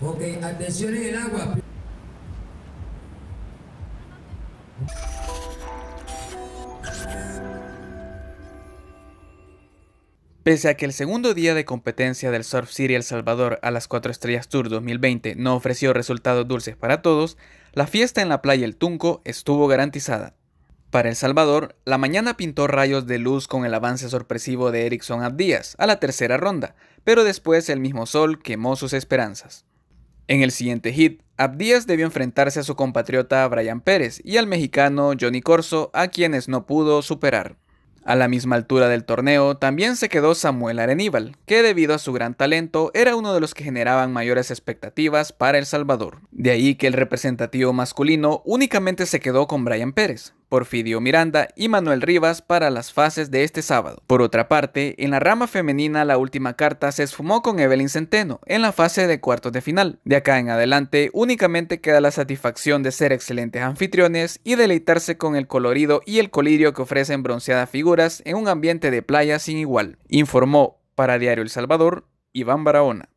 Ok, atención en el agua. Pese a que el segundo día de competencia del Surf City El Salvador a las 4 Estrellas Tour 2020 no ofreció resultados dulces para todos, la fiesta en la playa El Tunco estuvo garantizada. Para El Salvador, la mañana pintó rayos de luz con el avance sorpresivo de Erickson Abdías a la tercera ronda, pero después el mismo sol quemó sus esperanzas. En el siguiente hit, Abdías debió enfrentarse a su compatriota Brian Pérez y al mexicano Johnny Corso, a quienes no pudo superar. A la misma altura del torneo también se quedó Samuel Areníbal, que debido a su gran talento era uno de los que generaban mayores expectativas para El Salvador. De ahí que el representativo masculino únicamente se quedó con Brian Pérez, Porfidio Miranda y Manuel Rivas para las fases de este sábado. Por otra parte, en la rama femenina la última carta se esfumó con Evelyn Centeno en la fase de cuartos de final. De acá en adelante únicamente queda la satisfacción de ser excelentes anfitriones y deleitarse con el colorido y el colirio que ofrecen bronceadas figuras en un ambiente de playa sin igual, informó para Diario El Salvador Iván Barahona.